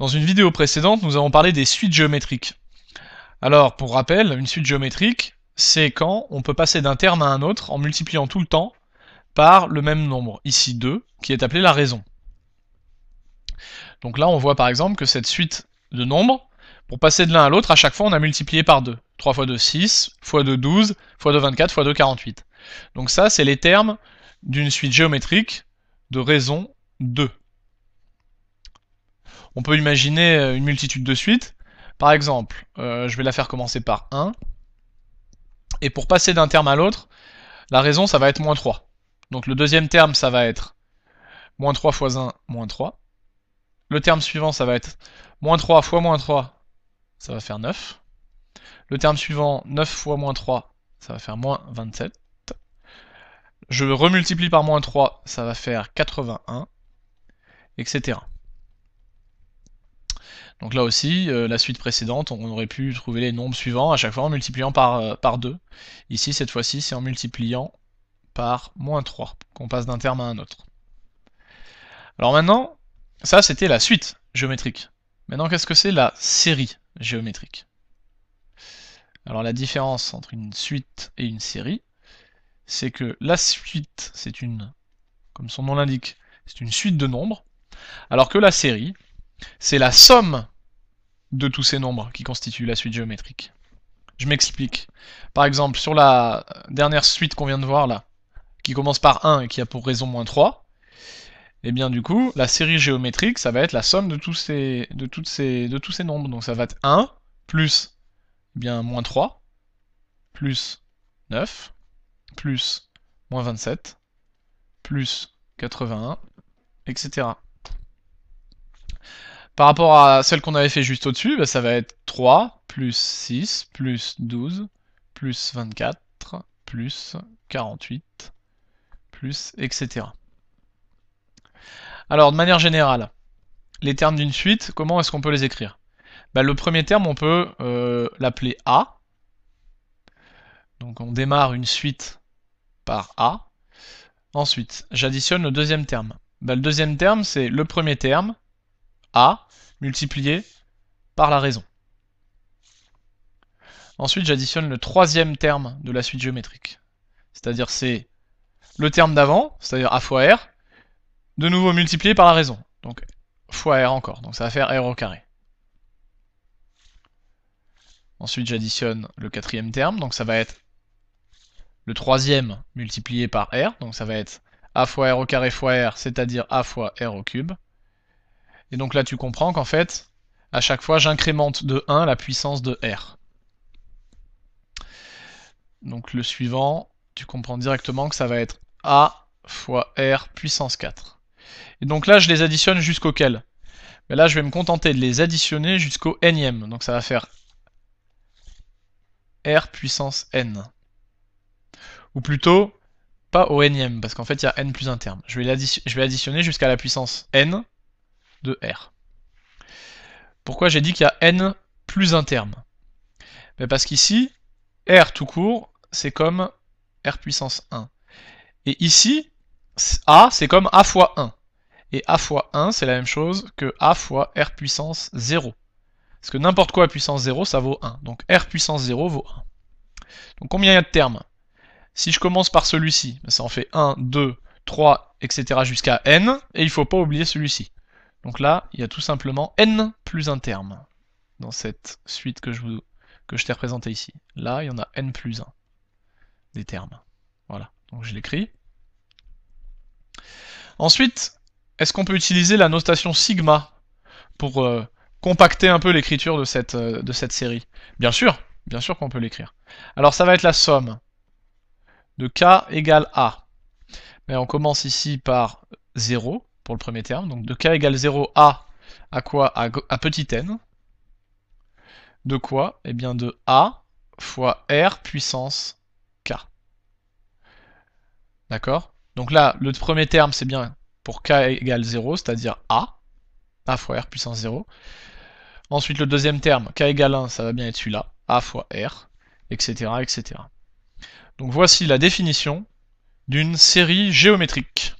Dans une vidéo précédente, nous avons parlé des suites géométriques. Alors, pour rappel, une suite géométrique, c'est quand on peut passer d'un terme à un autre en multipliant tout le temps par le même nombre, ici 2, qui est appelé la raison. Donc là, on voit par exemple que cette suite de nombres, pour passer de l'un à l'autre, à chaque fois, on a multiplié par 2. 3 fois 2, 6, fois 2, 12, fois 2, 24, fois 2, 48. Donc ça, c'est les termes d'une suite géométrique de raison 2. On peut imaginer euh, une multitude de suites. Par exemple, euh, je vais la faire commencer par 1. Et pour passer d'un terme à l'autre, la raison, ça va être moins 3. Donc le deuxième terme, ça va être moins 3 fois 1, moins 3. Le terme suivant, ça va être moins 3 fois moins 3, ça va faire 9. Le terme suivant, 9 fois moins 3, ça va faire moins 27. Je remultiplie par moins 3, ça va faire 81, etc. Donc là aussi, euh, la suite précédente, on aurait pu trouver les nombres suivants à chaque fois en multipliant par, euh, par 2. Ici, cette fois-ci, c'est en multipliant par moins 3, qu'on passe d'un terme à un autre. Alors maintenant, ça c'était la suite géométrique. Maintenant, qu'est-ce que c'est la série géométrique Alors la différence entre une suite et une série, c'est que la suite, c'est une, comme son nom l'indique, c'est une suite de nombres, alors que la série, c'est la somme de tous ces nombres qui constituent la suite géométrique. Je m'explique. Par exemple, sur la dernière suite qu'on vient de voir là, qui commence par 1 et qui a pour raison moins 3, eh bien du coup, la série géométrique, ça va être la somme de tous ces, de toutes ces, de tous ces nombres. Donc ça va être 1 plus eh bien, moins 3, plus 9, plus moins 27, plus 81, etc. Par rapport à celle qu'on avait fait juste au-dessus, bah, ça va être 3 plus 6 plus 12 plus 24 plus 48 plus etc. Alors de manière générale, les termes d'une suite, comment est-ce qu'on peut les écrire bah, Le premier terme, on peut euh, l'appeler A. Donc on démarre une suite par A. Ensuite, j'additionne le deuxième terme. Bah, le deuxième terme, c'est le premier terme a multiplié par la raison. Ensuite, j'additionne le troisième terme de la suite géométrique. C'est-à-dire c'est le terme d'avant, c'est-à-dire A fois R, de nouveau multiplié par la raison. Donc fois R encore, donc ça va faire R au carré. Ensuite, j'additionne le quatrième terme, donc ça va être le troisième multiplié par R, donc ça va être A fois R au carré fois R, c'est-à-dire A fois R au cube. Et donc là, tu comprends qu'en fait, à chaque fois, j'incrémente de 1 la puissance de R. Donc le suivant, tu comprends directement que ça va être A fois R puissance 4. Et donc là, je les additionne jusqu'auquel Mais ben là, je vais me contenter de les additionner jusqu'au nème. Donc ça va faire R puissance N. Ou plutôt, pas au nème, parce qu'en fait, il y a N plus un terme. Je vais, additionner jusqu'à la puissance N, de R. Pourquoi j'ai dit qu'il y a n plus un terme Mais ben Parce qu'ici, R tout court, c'est comme R puissance 1. Et ici, A, c'est comme A fois 1. Et A fois 1, c'est la même chose que A fois R puissance 0. Parce que n'importe quoi à puissance 0, ça vaut 1. Donc R puissance 0 vaut 1. Donc combien il y a de termes Si je commence par celui-ci, ben ça en fait 1, 2, 3, etc. jusqu'à n, et il ne faut pas oublier celui-ci. Donc là, il y a tout simplement n plus un terme dans cette suite que je, vous, que je t'ai représentée ici. Là, il y en a n plus un, des termes. Voilà, donc je l'écris. Ensuite, est-ce qu'on peut utiliser la notation sigma pour euh, compacter un peu l'écriture de cette, euh, de cette série Bien sûr, bien sûr qu'on peut l'écrire. Alors ça va être la somme de k égale a. Mais on commence ici par 0, pour le premier terme. Donc de k égale 0 à, à quoi à, petit n. De quoi Eh bien de a fois r puissance k. D'accord Donc là, le premier terme, c'est bien pour k égale 0, c'est-à-dire a, a fois r puissance 0. Ensuite, le deuxième terme, k égale 1, ça va bien être celui-là, a fois r, etc., etc. Donc voici la définition d'une série géométrique.